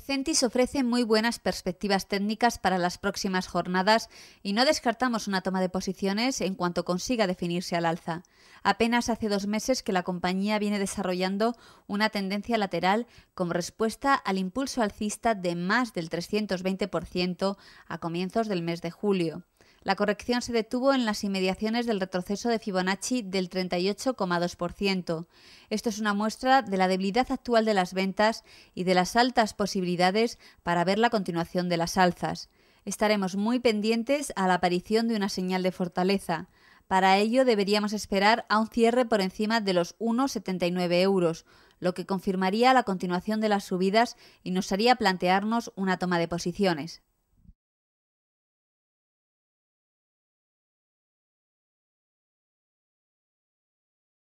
Centis ofrece muy buenas perspectivas técnicas para las próximas jornadas y no descartamos una toma de posiciones en cuanto consiga definirse al alza. Apenas hace dos meses que la compañía viene desarrollando una tendencia lateral como respuesta al impulso alcista de más del 320% a comienzos del mes de julio. La corrección se detuvo en las inmediaciones del retroceso de Fibonacci del 38,2%. Esto es una muestra de la debilidad actual de las ventas y de las altas posibilidades para ver la continuación de las alzas. Estaremos muy pendientes a la aparición de una señal de fortaleza. Para ello deberíamos esperar a un cierre por encima de los 1,79 euros, lo que confirmaría la continuación de las subidas y nos haría plantearnos una toma de posiciones.